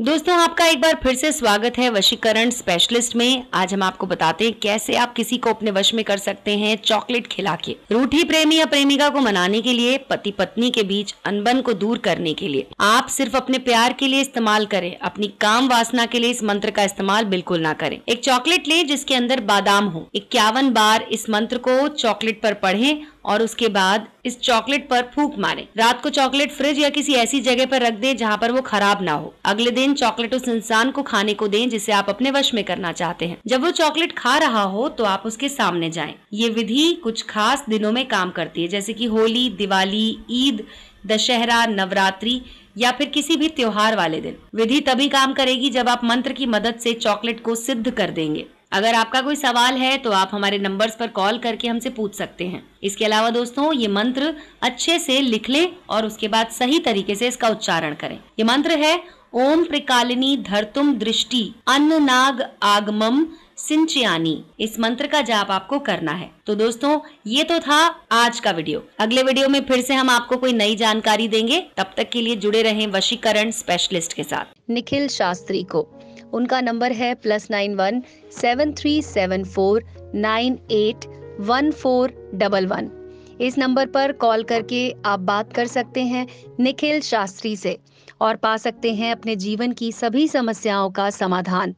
दोस्तों आपका एक बार फिर से स्वागत है वशीकरण स्पेशलिस्ट में आज हम आपको बताते हैं कैसे आप किसी को अपने वश में कर सकते हैं चॉकलेट खिला के रूठी प्रेमी या प्रेमिका को मनाने के लिए पति पत्नी के बीच अनबन को दूर करने के लिए आप सिर्फ अपने प्यार के लिए इस्तेमाल करें अपनी काम वासना के लिए इस मंत्र का इस्तेमाल बिल्कुल ना करें एक चॉकलेट लें जिसके अंदर बादाम हो इक्यावन बार इस मंत्र को चॉकलेट पर पढ़ें और उसके बाद इस चॉकलेट पर फूक मारें रात को चॉकलेट फ्रिज या किसी ऐसी जगह पर रख दें जहां पर वो खराब ना हो अगले दिन इन चॉकलेट उस इंसान को खाने को दें जिसे आप अपने वश में करना चाहते हैं जब वो चॉकलेट खा रहा हो तो आप उसके सामने जाएं। ये विधि कुछ खास दिनों में काम करती है जैसे कि होली दिवाली ईद दशहरा नवरात्रि या फिर किसी भी त्योहार वाले दिन विधि तभी काम करेगी जब आप मंत्र की मदद से चॉकलेट को सिद्ध कर देंगे अगर आपका कोई सवाल है तो आप हमारे नंबर्स पर कॉल करके हमसे पूछ सकते हैं इसके अलावा दोस्तों ये मंत्र अच्छे से लिख लें और उसके बाद सही तरीके से इसका उच्चारण करें ये मंत्र है ओम त्रिकालिनी धरतुम दृष्टि अन्न नाग आगमम सिंचयानी इस मंत्र का जाप आपको करना है तो दोस्तों ये तो था आज का वीडियो अगले वीडियो में फिर से हम आपको कोई नई जानकारी देंगे तब तक के लिए जुड़े रहें वशीकरण स्पेशलिस्ट के साथ निखिल शास्त्री को उनका नंबर है plus nine one seven three seven four nine eight one four double one इस नंबर पर कॉल करके आप बात कर सकते हैं निखिल शास्त्री से और पा सकते हैं अपने जीवन की सभी समस्याओं का समाधान